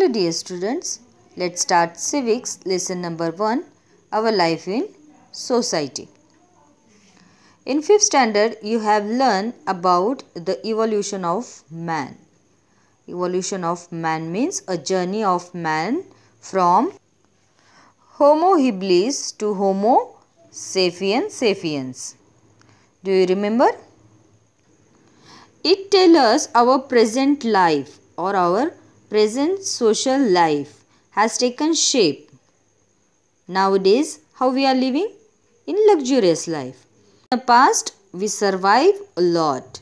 Hello dear students, let's start civics lesson number 1, our life in society. In 5th standard, you have learned about the evolution of man. Evolution of man means a journey of man from Homo habilis to Homo sapiens sapiens. Do you remember? It tells us our present life or our present social life has taken shape. Nowadays, how we are living? In luxurious life. In the past, we survive a lot.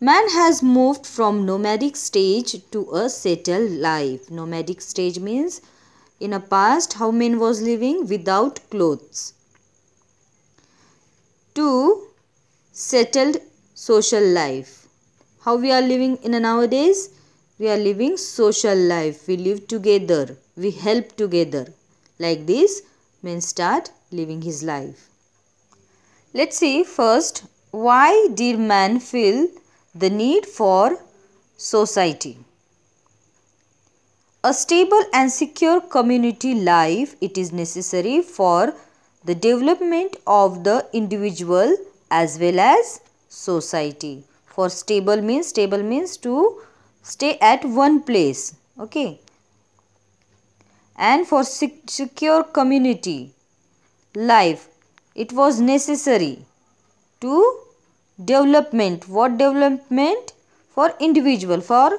Man has moved from nomadic stage to a settled life. Nomadic stage means in a past how man was living without clothes. To settled social life. How we are living in a nowadays? we are living social life we live together we help together like this men start living his life let's see first why did man feel the need for society a stable and secure community life it is necessary for the development of the individual as well as society for stable means stable means to stay at one place okay and for secure community life it was necessary to development what development for individual for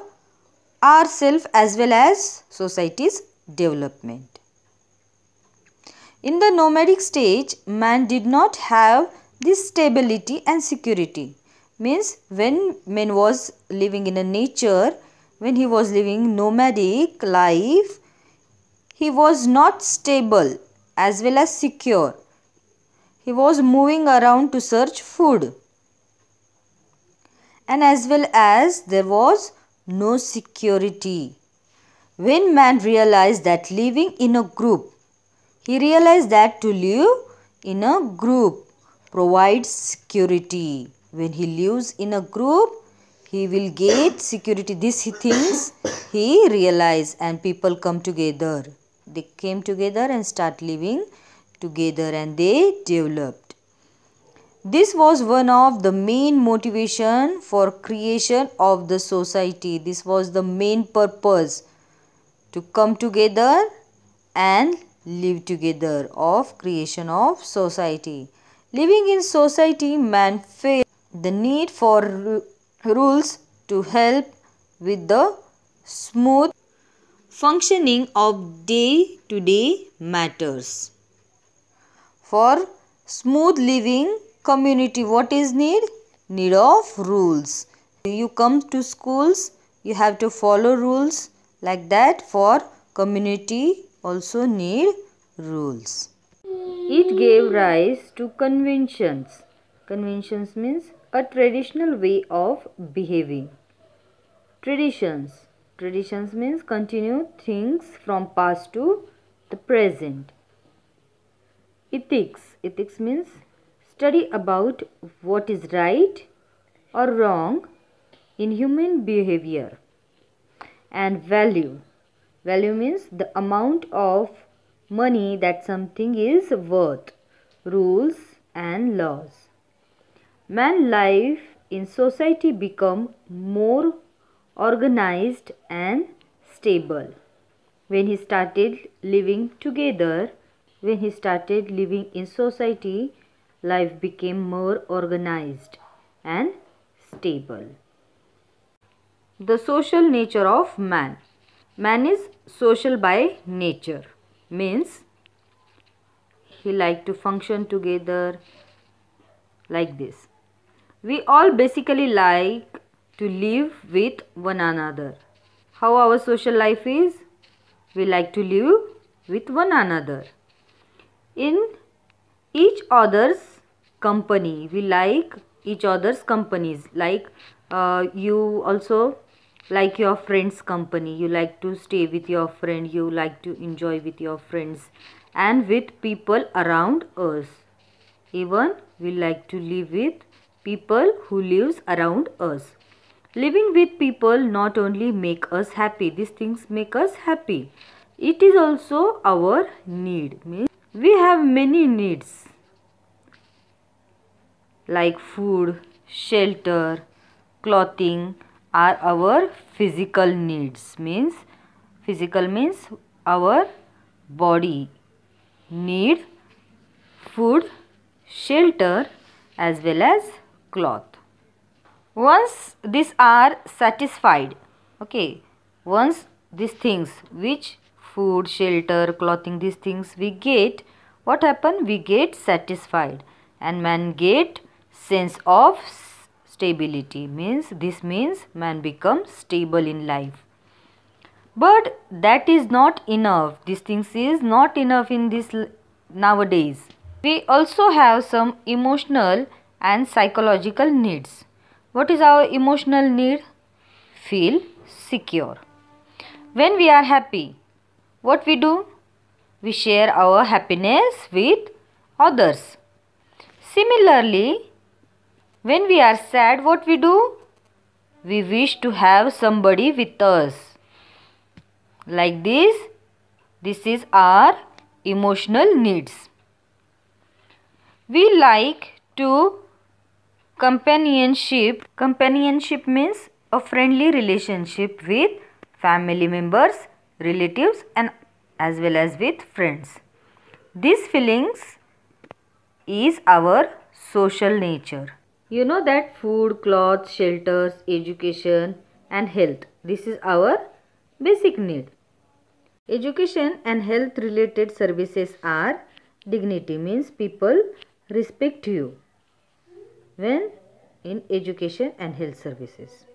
ourself as well as society's development in the nomadic stage man did not have this stability and security means when man was living in a nature when he was living nomadic life he was not stable as well as secure he was moving around to search food and as well as there was no security when man realized that living in a group he realized that to live in a group provides security when he lives in a group, he will get security. This he thinks, he realize and people come together. They came together and start living together and they developed. This was one of the main motivation for creation of the society. This was the main purpose to come together and live together of creation of society. Living in society, man fails the need for rules to help with the smooth functioning of day to day matters. For smooth living community, what is need? Need of rules. You come to schools, you have to follow rules like that for community also need rules. It gave rise to conventions. Conventions means a traditional way of behaving. Traditions. Traditions means continue things from past to the present. Ethics. Ethics means study about what is right or wrong in human behavior. And value. Value means the amount of money that something is worth. Rules and laws man life in society become more organized and stable when he started living together when he started living in society life became more organized and stable the social nature of man man is social by nature means he like to function together like this we all basically like to live with one another. How our social life is? We like to live with one another. In each other's company, we like each other's companies. Like uh, you also like your friend's company. You like to stay with your friend. You like to enjoy with your friends and with people around us. Even we like to live with people who lives around us. Living with people not only make us happy, these things make us happy. It is also our need. Means we have many needs like food, shelter, clothing are our physical needs. Means physical means our body need food, shelter as well as cloth once these are satisfied okay once these things which food shelter clothing these things we get what happen we get satisfied and man get sense of stability means this means man becomes stable in life but that is not enough these things is not enough in this nowadays we also have some emotional and psychological needs. What is our emotional need? Feel secure. When we are happy, what we do? We share our happiness with others. Similarly, when we are sad, what we do? We wish to have somebody with us. Like this, this is our emotional needs. We like to companionship companionship means a friendly relationship with family members relatives and as well as with friends these feelings is our social nature you know that food clothes shelters education and health this is our basic need education and health related services are dignity means people respect you when in education and health services.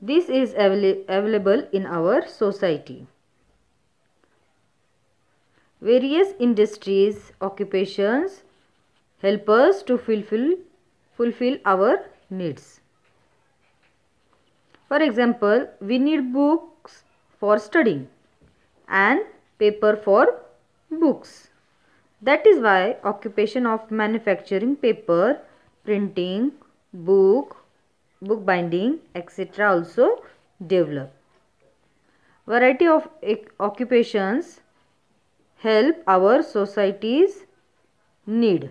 This is available in our society. Various industries, occupations help us to fulfill, fulfill our needs. For example, we need books for studying and paper for books. That is why occupation of manufacturing paper printing, book, book binding, etc. also develop. Variety of occupations help our society's need.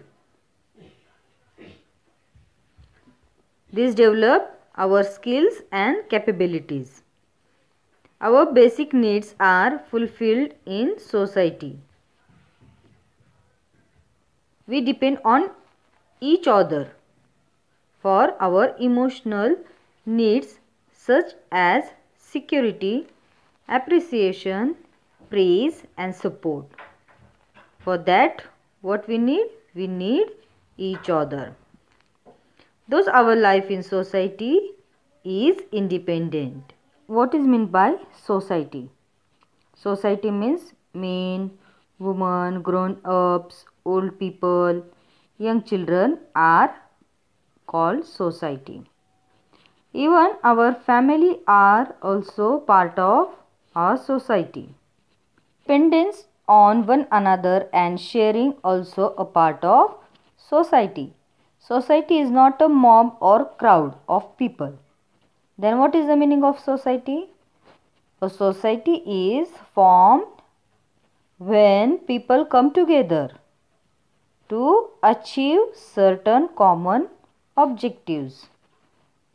These develop our skills and capabilities. Our basic needs are fulfilled in society. We depend on each other for our emotional needs such as security, appreciation, praise and support. For that what we need? We need each other. Thus our life in society is independent. What is meant by society? Society means men, women, grown-ups, old people, young children are called society. Even our family are also part of our society. Dependence on one another and sharing also a part of society. Society is not a mob or crowd of people. Then what is the meaning of society? A society is formed when people come together to achieve certain common objectives.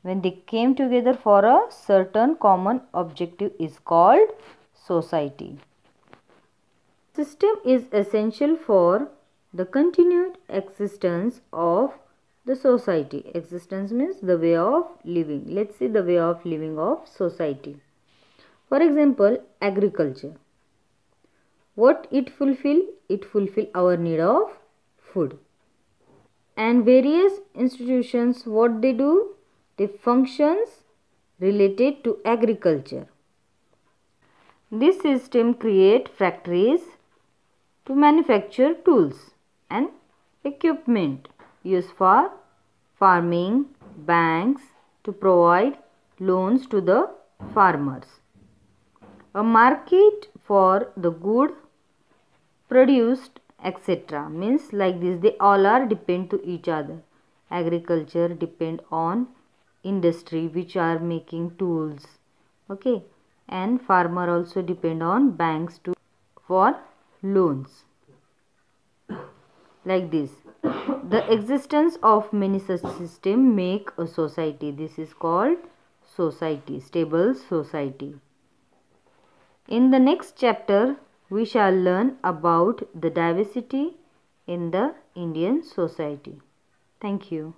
When they came together for a certain common objective is called society. System is essential for the continued existence of the society. Existence means the way of living. Let's see the way of living of society. For example, agriculture. What it fulfill? It fulfill our need of food and various institutions what they do the functions related to agriculture this system create factories to manufacture tools and equipment used for farming banks to provide loans to the farmers a market for the good produced etc means like this they all are depend to each other agriculture depend on industry which are making tools okay and farmer also depend on banks to for loans like this the existence of many such system make a society this is called society stable society in the next chapter we shall learn about the diversity in the Indian society. Thank you.